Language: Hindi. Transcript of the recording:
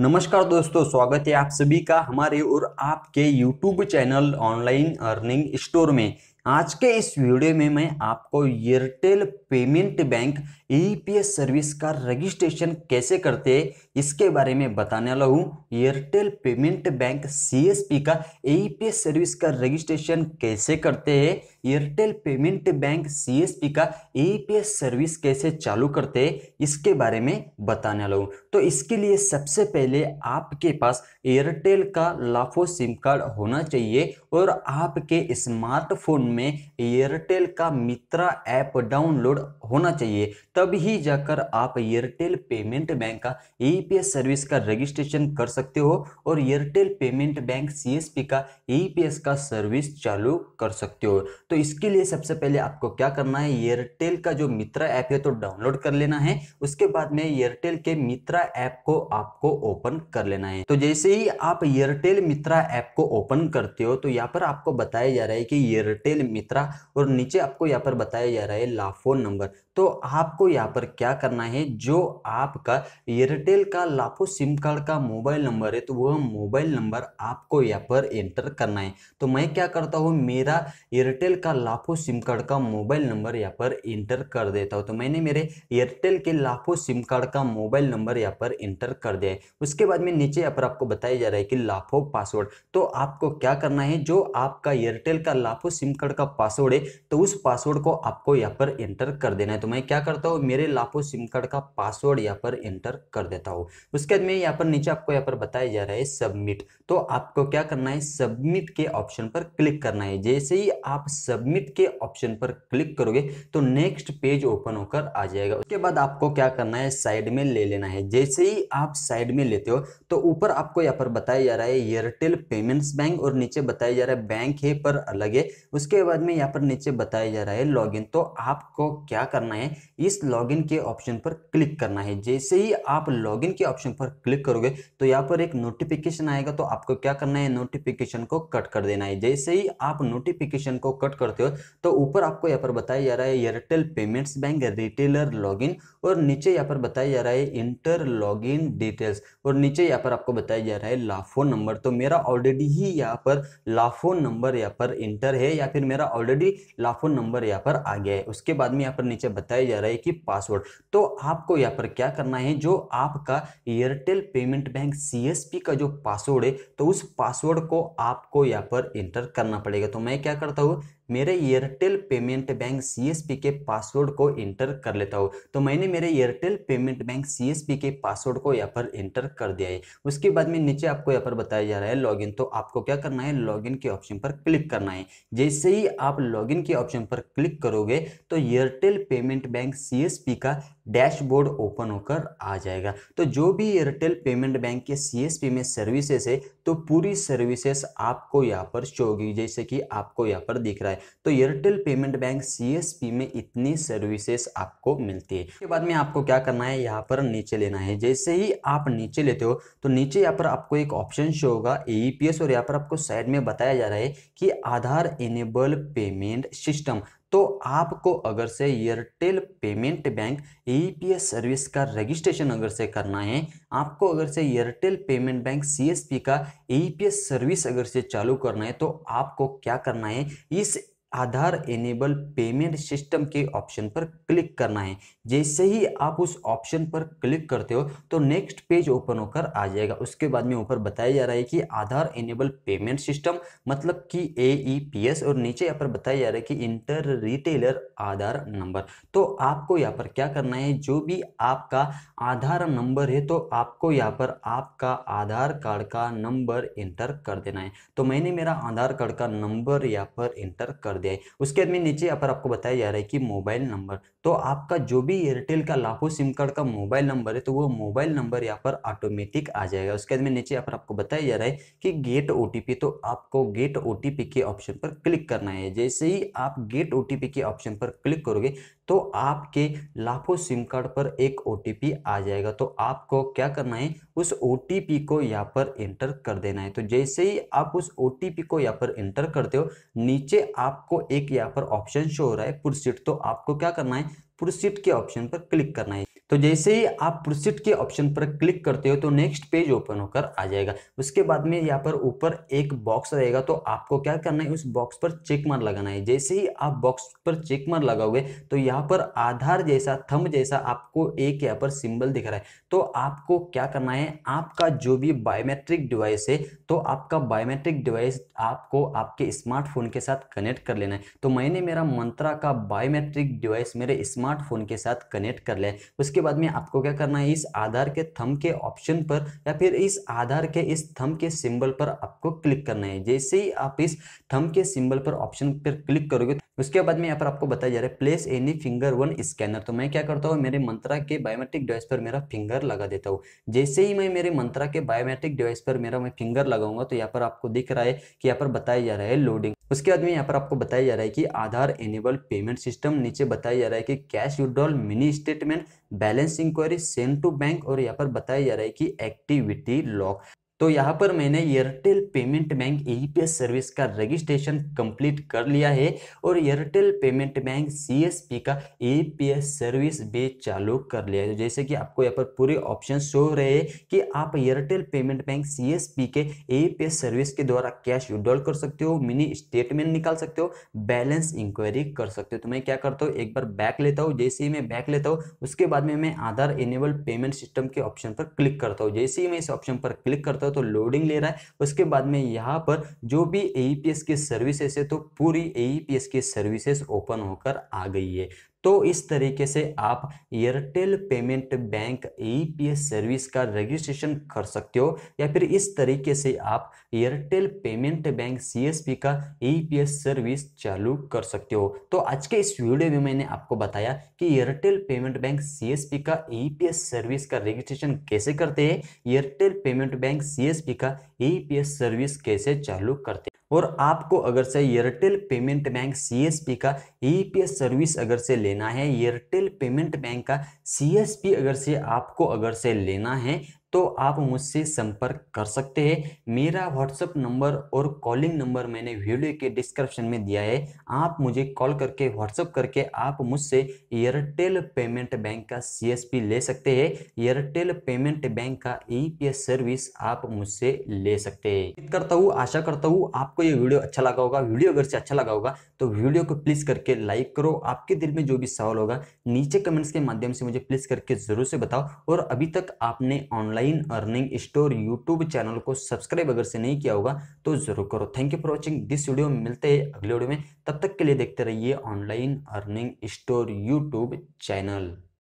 नमस्कार दोस्तों स्वागत है आप सभी का हमारे और आपके YouTube channel online earning store में आज के इस वीडियो में मैं आपको Airtel payment bank E service का रजिस्ट्रेशन कैसे करते हैं इसके बारे में बताने वाला हूँ एयरटेल पेमेंट बैंक सीएसपी का ई सर्विस का रजिस्ट्रेशन कैसे करते हैं एयरटेल पेमेंट बैंक सीएसपी का ई सर्विस कैसे चालू करते हैं इसके बारे में बताने वाला हूँ तो इसके लिए सबसे पहले आपके पास एयरटेल का लाखों सिम कार्ड होना चाहिए और आपके स्मार्टफोन में एयरटेल का मित्रा ऐप डाउनलोड कोड होना चाहिए तभी जाकर आप एयरटेल पेमेंट बैंक का ई e सर्विस का रजिस्ट्रेशन कर सकते हो और एयरटेल पेमेंट बैंक सी का ई e का सर्विस चालू कर सकते हो तो इसके लिए सबसे पहले आपको क्या करना है एयरटेल का जो मित्रा ऐप है तो डाउनलोड कर लेना है उसके बाद में एयरटेल के मित्रा ऐप को आपको ओपन कर लेना है तो जैसे ही आप एयरटेल मित्रा ऐप को ओपन करते हो तो यहाँ पर आपको बताया जा रहा है कि एयरटेल मित्रा और नीचे आपको यहाँ पर बताया जा रहा है लाफो नंबर নম্বর तो आपको यहाँ पर क्या करना है जो आपका एयरटेल का लापो सिम कार्ड का मोबाइल नंबर है तो वह मोबाइल नंबर आपको यहाँ पर एंटर करना है तो मैं क्या करता हूँ मेरा एयरटेल का लाफो सिम कार्ड का मोबाइल नंबर यहाँ पर एंटर कर देता हूँ तो मैंने मेरे एयरटेल के लाफो सिम कार्ड का मोबाइल नंबर यहाँ पर एंटर कर दिया है उसके बाद में नीचे यहाँ पर आपको बताया जा रहा है कि लाफो पासवर्ड तो आपको क्या करना है जो आपका एयरटेल का लाफो सिम कार्ड का पासवर्ड है तो उस पासवर्ड को आपको यहाँ पर एंटर कर देना है तो तो मैं क्या करता हूँ मेरे लापो सिम कार्ड का पासवर्ड यहाँ पर एंटर कर देता हूँ उसके बाद में यहाँ पर नीचे आपको यहाँ पर बताया जा रहा है सबमिट तो आपको क्या करना है सबमिट के ऑप्शन पर क्लिक करना है जैसे ही आप सबमिट के ऑप्शन पर क्लिक करोगे तो नेक्स्ट पेज ओपन होकर आ जाएगा उसके बाद आपको क्या करना है साइड में ले लेना है जैसे ही आप साइड में लेते हो तो ऊपर आपको यहाँ पर बताया जा रहा है एयरटेल पेमेंट्स बैंक और नीचे बताया जा रहा है बैंक है पर अलग है उसके बाद में यहाँ पर नीचे बताया जा रहा है लॉग तो आपको क्या करना है है इस लॉगिन के ऑप्शन पर क्लिक करना है जैसे ही आप लॉगिन के ऑप्शन पर क्लिक करोगे तो यहाँ पर एक नोटिफिकेशन आएगा तो आपको क्या करना है नोटिफिकेशन को कट कर देना है जैसे ही आप नोटिफिकेशन को कट करते हो तो ऊपर आपको यहाँ पर बताया जा रहा है Airtel payments bank retailer login और नीचे यहाँ पर बताया जा रहा है इंटर लॉगिन डिटेल्स और नीचे यहाँ पर आपको बताया जा रहा है लाफो नंबर तो मेरा ऑलरेडी ही यहाँ पर लाफो नंबर यहाँ पर इंटर है या फिर मेरा ऑलरेडी लाफो नंबर यहाँ पर आ गया है उसके बाद में यहाँ पर नीचे बताया जा रहा है कि पासवर्ड तो आपको यहाँ पर क्या करना है जो आपका एयरटेल पेमेंट बैंक सी का जो पासवर्ड है तो उस पासवर्ड को आपको यहाँ पर एंटर करना पड़ेगा तो मैं क्या करता हूँ मेरे एयरटेल पेमेंट बैंक सी के पासवर्ड को एंटर कर लेता हूँ तो मैंने मेरे एयरटेल पेमेंट बैंक सी के पासवर्ड को यहाँ पर एंटर कर दिया है उसके बाद में नीचे आपको यहाँ पर बताया जा रहा है लॉगिन तो आपको क्या करना है लॉगिन के ऑप्शन पर क्लिक करना है जैसे ही आप लॉगिन के ऑप्शन पर क्लिक करोगे तो एयरटेल पेमेंट बैंक सी का डैशबोर्ड ओपन होकर आ जाएगा तो जो भी एयरटेल पेमेंट बैंक के सीएसपी में सर्विसेज है तो पूरी सर्विसेज आपको यहाँ पर शो होगी जैसे कि आपको यहाँ पर दिख रहा है तो एयरटेल पेमेंट बैंक सीएसपी में इतनी सर्विसेज आपको मिलती है उसके बाद में आपको क्या करना है यहाँ पर नीचे लेना है जैसे ही आप नीचे लेते हो तो नीचे यहाँ पर आपको एक ऑप्शन शो होगा एईपीएस e और यहाँ पर आपको साइड में बताया जा रहा है कि आधार इनेबल पेमेंट सिस्टम तो आपको अगर से Airtel payment bank E service का रजिस्ट्रेशन अगर से करना है आपको अगर से एयरटेल पेमेंट बैंक सी का ई सर्विस अगर से चालू करना है तो आपको क्या करना है इस आधार एनेबल पेमेंट सिस्टम के ऑप्शन पर क्लिक करना है जैसे ही आप उस ऑप्शन पर क्लिक करते हो तो नेक्स्ट पेज ओपन होकर आ जाएगा उसके बाद में ऊपर बताया जा रहा है कि आधार एनेबल पेमेंट सिस्टम मतलब कि ए ई पी एस और नीचे यहाँ पर बताया जा रहा है कि इंटर रिटेलर आधार नंबर तो आपको यहाँ पर क्या करना है जो भी आपका आधार नंबर है तो आपको यहाँ पर आपका आधार कार्ड का नंबर इंटर कर देना है तो मैंने मेरा आधार कार्ड का नंबर यहाँ पर इंटर कर कर दिया है उसके बाद में नीचे यहाँ पर आपको बताया जा रहा है कि मोबाइल नंबर तो आपका जो भी एयरटेल का लाखों सिम कार्ड का मोबाइल नंबर है तो वो मोबाइल नंबर यहाँ पर ऑटोमेटिक आ जाएगा उसके बाद में नीचे यहाँ पर आपको बताया जा रहा है कि गेट ओ तो आपको गेट ओ के ऑप्शन पर क्लिक करना है जैसे ही आप गेट ओ के ऑप्शन पर क्लिक करोगे तो आपके लाखों सिम कार्ड पर एक ओ आ जाएगा तो आपको क्या करना है उस ओ को यहाँ पर एंटर कर देना है तो जैसे ही आप उस ओ को यहाँ पर एंटर करते हो नीचे आपको एक यहाँ पर ऑप्शन शो हो रहा है पुरसिट तो आपको क्या करना है पुरसिट के ऑप्शन पर क्लिक करना है तो जैसे ही आप प्रोसीड के ऑप्शन पर क्लिक करते हो तो नेक्स्ट पेज ओपन होकर आ जाएगा उसके बाद में यहाँ पर ऊपर एक बॉक्स रहेगा तो आपको क्या करना है उस बॉक्स पर चेक मार लगाना है जैसे ही आप बॉक्स पर चेक मार लगाओगे तो यहाँ पर आधार जैसा थम जैसा आपको एक यहाँ पर सिंबल दिख रहा है तो आपको क्या करना है आपका जो भी बायोमेट्रिक डिवाइस है तो आपका बायोमेट्रिक डिवाइस आपको आपके स्मार्टफोन के साथ कनेक्ट कर लेना है तो मैंने मेरा मंत्रा का बायोमेट्रिक डिवाइस मेरे स्मार्टफोन के साथ कनेक्ट कर लिया उसके इसके बाद में आपको क्या करना है इस आधार के थम के ऑप्शन पर या फिर इस आधार के इस थम के सिंबल पर आपको क्लिक करना है जैसे ही आप इस थम के सिंबल पर ऑप्शन पर क्लिक करोगे उसके बाद में यहाँ पर आपको बताया जा रहा है place any finger one scanner तो मैं क्या करता हूँ मेरे मंत्रा के बायोमेट्रिक डिवाइस पर मेरा फिंगर लगा देता हूँ जैसे ही मैं मेरे मंत्रा के बायोमेट्रिक डिवाइस पर मेरा मैं फिंगर लगाऊंगा तो यहाँ पर आपको दिख रहा है कि यहाँ पर बताया जा रहा है लोडिंग उसके बाद में यहाँ पर आपको बताया जा रहा है कि आधार एनेबल पेमेंट सिस्टम नीचे बताया जा रहा है कि cash withdrawal mini statement balance inquiry send to bank और यहाँ पर बताया जा रहा है कि एक्टिविटी लॉक तो यहाँ पर मैंने Airtel payment bank E service का रजिस्ट्रेशन कंप्लीट कर लिया है और एयरटेल पेमेंट बैंक सी का ई सर्विस भी चालू कर लिया है जैसे कि आपको यहाँ पर पूरे ऑप्शन शो रहे कि आप एयरटेल पेमेंट बैंक सी के ई सर्विस के द्वारा कैश विड्रॉल कर सकते हो मिनी स्टेटमेंट निकाल सकते हो बैलेंस इंक्वायरी कर सकते हो तो मैं क्या करता हूँ एक बार बैक लेता हूँ जैसे ही मैं बैक लेता हूँ उसके बाद में मैं आधार इनेबल पेमेंट सिस्टम के ऑप्शन पर क्लिक करता हूँ जैसे ही मैं इस ऑप्शन पर क्लिक करता हूँ हूँ तो लोडिंग ले रहा है उसके बाद में यहाँ पर जो भी ए की सर्विसेस है तो पूरी ए की सर्विसेस ओपन होकर आ गई है तो इस तरीके से आप Airtel payment bank E service का रजिस्ट्रेशन कर सकते हो या फिर इस तरीके से आप एयरटेल पेमेंट बैंक सी का ई e सर्विस चालू कर सकते हो तो आज के इस वीडियो में मैंने आपको बताया कि एयरटेल पेमेंट बैंक सी का ई e सर्विस का रजिस्ट्रेशन कैसे करते हैं एयरटेल पेमेंट बैंक सी का ई e सर्विस कैसे चालू करते और आपको अगर से एयरटेल पेमेंट बैंक सी का ई e सर्विस अगर से लेना है एयरटेल पेमेंट बैंक का सी अगर से आपको अगर से लेना है तो आप मुझसे संपर्क कर सकते हैं मेरा व्हाट्सअप नंबर और कॉलिंग नंबर मैंने वीडियो के डिस्क्रिप्शन में दिया है आप मुझे कॉल करके व्हाट्सअप करके आप मुझसे एयरटेल पेमेंट बैंक का सीएसपी ले सकते हैं एयरटेल पेमेंट बैंक का ईपीएस e सर्विस आप मुझसे ले सकते हैं करता हूँ आशा करता हूँ आपको ये वीडियो अच्छा लगा होगा वीडियो अगर से अच्छा लगा होगा तो वीडियो को प्लीज़ करके लाइक करो आपके दिल में जो भी सवाल होगा नीचे कमेंट्स के माध्यम से मुझे प्लीज़ करके ज़रूर से बताओ और अभी तक आपने online online earning store YouTube channel को सब्सक्राइब अगर से नहीं किया होगा तो जरूर करो thank you for watching this video में मिलते हैं अगले वीडियो में तब तक के लिए देखते रहिए online earning store YouTube channel